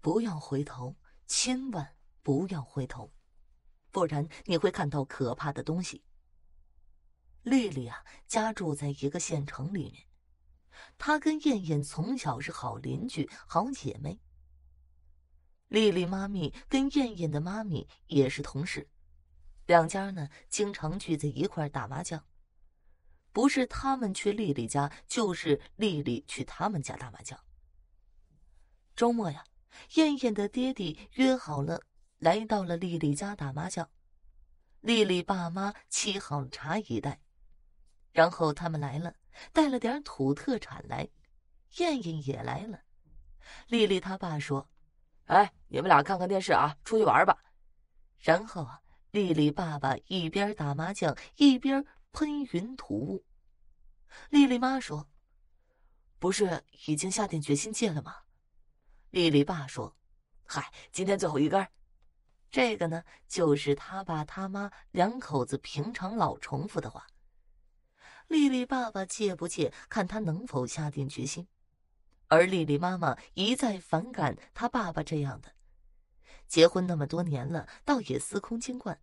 不要回头，千万不要回头，不然你会看到可怕的东西。丽丽啊，家住在一个县城里面，她跟燕燕从小是好邻居、好姐妹。丽丽妈咪跟燕燕的妈咪也是同事，两家呢经常聚在一块打麻将，不是他们去丽丽家，就是丽丽去他们家打麻将。周末呀。燕燕的爹爹约好了，来到了丽丽家打麻将。丽丽爸妈沏好茶一袋，然后他们来了，带了点土特产来。燕燕也来了。丽丽她爸说：“哎，你们俩看看电视啊，出去玩吧。”然后啊，丽丽爸爸一边打麻将一边喷云吐雾。丽丽妈说：“不是已经下定决心戒了吗？”丽丽爸说：“嗨，今天最后一根。”这个呢，就是他爸他妈两口子平常老重复的话。丽丽爸爸戒不戒，看他能否下定决心。而丽丽妈妈一再反感他爸爸这样的。结婚那么多年了，倒也司空见惯。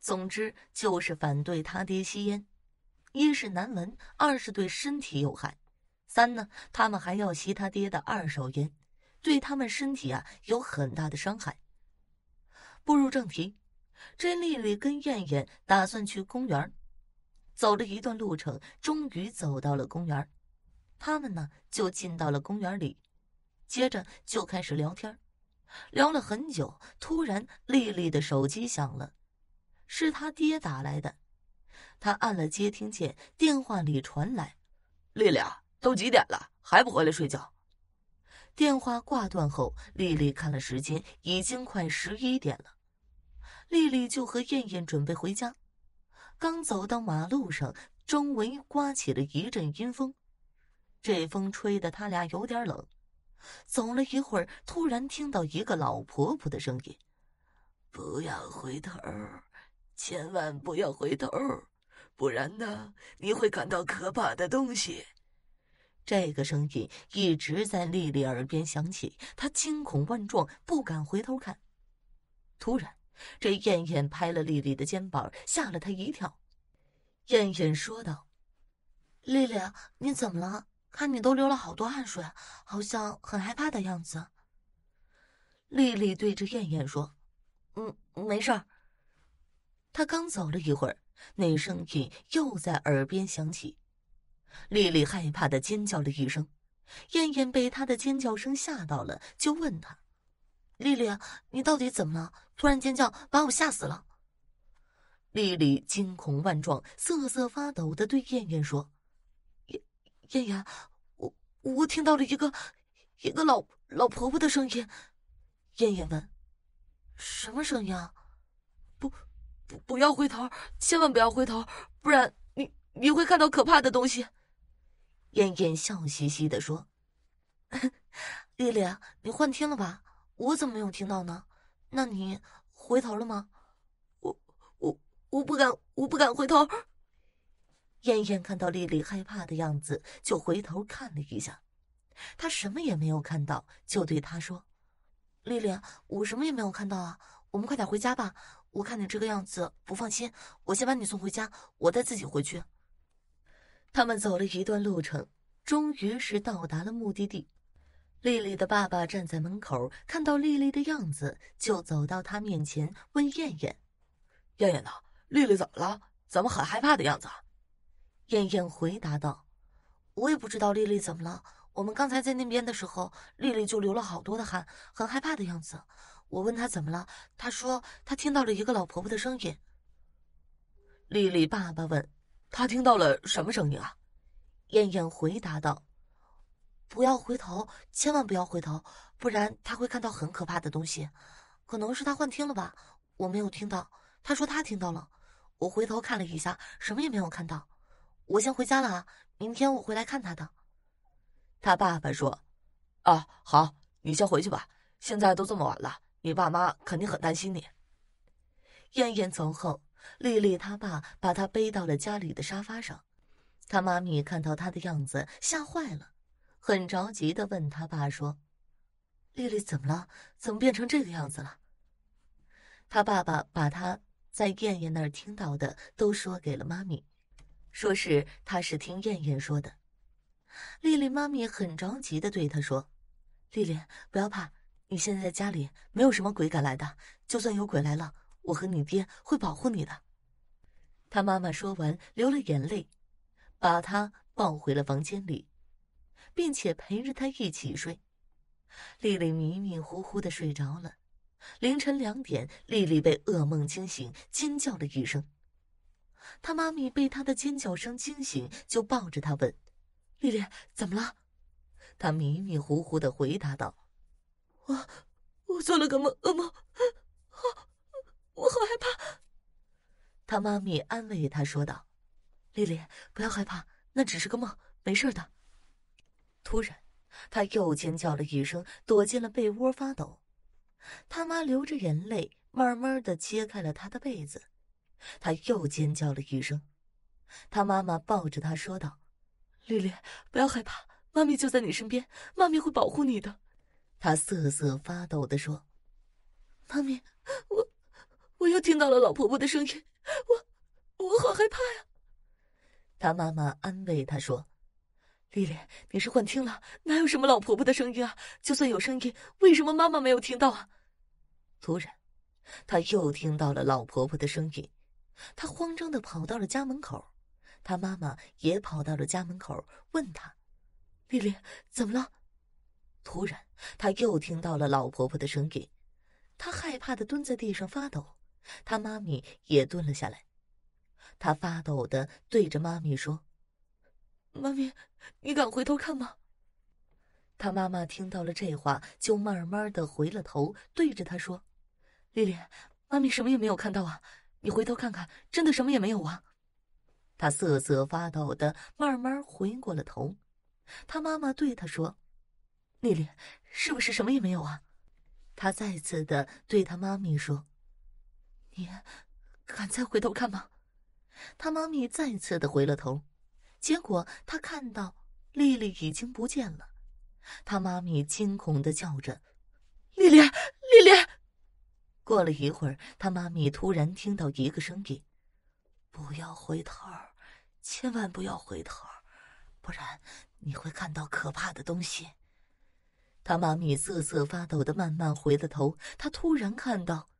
总之，就是反对他爹吸烟，一是难闻，二是对身体有害，三呢，他们还要吸他爹的二手烟。对他们身体啊有很大的伤害。步入正题，这丽丽跟艳艳打算去公园走了一段路程，终于走到了公园他们呢就进到了公园里，接着就开始聊天聊了很久。突然，丽丽的手机响了，是她爹打来的。她按了接听键，电话里传来：“丽丽啊，都几点了，还不回来睡觉？”电话挂断后，丽丽看了时间，已经快十一点了。丽丽就和燕燕准备回家。刚走到马路上，周围刮起了一阵阴风，这风吹得他俩有点冷。走了一会儿，突然听到一个老婆婆的声音：“不要回头，千万不要回头，不然呢，你会感到可怕的东西。”这个声音一直在丽丽耳边响起，她惊恐万状，不敢回头看。突然，这燕燕拍了丽丽的肩膀，吓了她一跳。燕燕说道：“丽丽，你怎么了？看你都流了好多汗水，好像很害怕的样子。”丽丽对着燕燕说：“嗯，没事儿。”她刚走了一会儿，那声音又在耳边响起。丽丽害怕的尖叫了一声，燕燕被她的尖叫声吓到了，就问她：“丽丽，你到底怎么了？突然尖叫，把我吓死了。”丽丽惊恐万状、瑟瑟发抖的对燕燕说：“燕燕，我我听到了一个一个老老婆婆的声音。”燕燕问：“什么声音啊？”“不不，不要回头，千万不要回头，不然你你会看到可怕的东西。”燕燕笑嘻嘻地说：“丽丽，你幻听了吧？我怎么没有听到呢？那你回头了吗？我、我、我不敢，我不敢回头。”燕燕看到丽丽害怕的样子，就回头看了一下，她什么也没有看到，就对她说：“丽丽，我什么也没有看到啊。我们快点回家吧。我看你这个样子不放心，我先把你送回家，我再自己回去。”他们走了一段路程，终于是到达了目的地。丽丽的爸爸站在门口，看到丽丽的样子，就走到她面前问燕燕：“燕燕呢？丽丽怎么了？怎么很害怕的样子？”燕燕回答道：“我也不知道丽丽怎么了。我们刚才在那边的时候，丽丽就流了好多的汗，很害怕的样子。我问她怎么了，她说她听到了一个老婆婆的声音。”丽丽爸爸问。他听到了什么声音啊？燕燕回答道：“不要回头，千万不要回头，不然他会看到很可怕的东西。可能是他幻听了吧，我没有听到。他说他听到了，我回头看了一下，什么也没有看到。我先回家了啊，明天我会来看他的。”他爸爸说：“啊，好，你先回去吧。现在都这么晚了，你爸妈肯定很担心你。”燕燕走后。丽丽她爸把她背到了家里的沙发上，她妈咪看到她的样子吓坏了，很着急的问她爸说：“丽丽怎么了？怎么变成这个样子了？”她爸爸把她在燕燕那儿听到的都说给了妈咪，说是他是听燕燕说的。丽丽妈咪很着急的对她说：“丽丽，不要怕，你现在在家里没有什么鬼敢来的，就算有鬼来了。”我和你爹会保护你的。他妈妈说完，流了眼泪，把他抱回了房间里，并且陪着他一起睡。丽丽迷迷糊糊的睡着了。凌晨两点，丽丽被噩梦惊醒，尖叫了一声。她妈咪被她的尖叫声惊醒，就抱着她问：“丽丽，怎么了？”她迷迷糊糊的回答道：“我，我做了个梦，噩梦。”我好害怕。他妈咪安慰他说道：“丽丽，不要害怕，那只是个梦，没事的。”突然，他又尖叫了一声，躲进了被窝发抖。他妈流着眼泪，慢慢的揭开了他的被子。他又尖叫了一声。他妈妈抱着他说道：“丽丽，不要害怕，妈咪就在你身边，妈咪会保护你的。”他瑟瑟发抖地说：“妈咪，我。”我又听到了老婆婆的声音，我我好害怕呀！他妈妈安慰他说：“丽丽，你是幻听了，哪有什么老婆婆的声音啊？就算有声音，为什么妈妈没有听到啊？”突然，他又听到了老婆婆的声音，他慌张的跑到了家门口，他妈妈也跑到了家门口，问他：“丽丽，怎么了？”突然，他又听到了老婆婆的声音，他害怕的蹲在地上发抖。他妈咪也蹲了下来，他发抖的对着妈咪说：“妈咪，你敢回头看吗？”他妈妈听到了这话，就慢慢的回了头，对着他说：“丽丽，妈咪什么也没有看到啊，你回头看看，真的什么也没有啊。”他瑟瑟发抖的慢慢回过了头，他妈妈对他说：“丽丽，是不是什么也没有啊？”他再次的对他妈咪说。你敢再回头看吗？他妈咪再次的回了头，结果他看到丽丽已经不见了。他妈咪惊恐的叫着：“丽丽，丽丽！”过了一会儿，他妈咪突然听到一个声音：“不要回头，千万不要回头，不然你会看到可怕的东西。”他妈咪瑟瑟发抖的慢慢回了头，他突然看到。